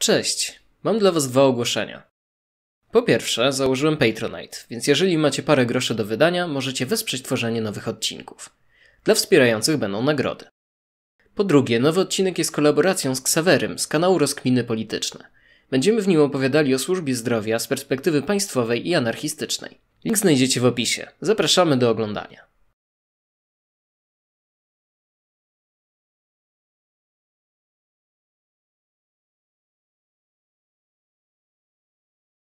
Cześć, mam dla Was dwa ogłoszenia. Po pierwsze, założyłem Patronite, więc jeżeli macie parę groszy do wydania, możecie wesprzeć tworzenie nowych odcinków. Dla wspierających będą nagrody. Po drugie, nowy odcinek jest kolaboracją z Ksawerym z kanału Rozkminy Polityczne. Będziemy w nim opowiadali o służbie zdrowia z perspektywy państwowej i anarchistycznej. Link znajdziecie w opisie. Zapraszamy do oglądania.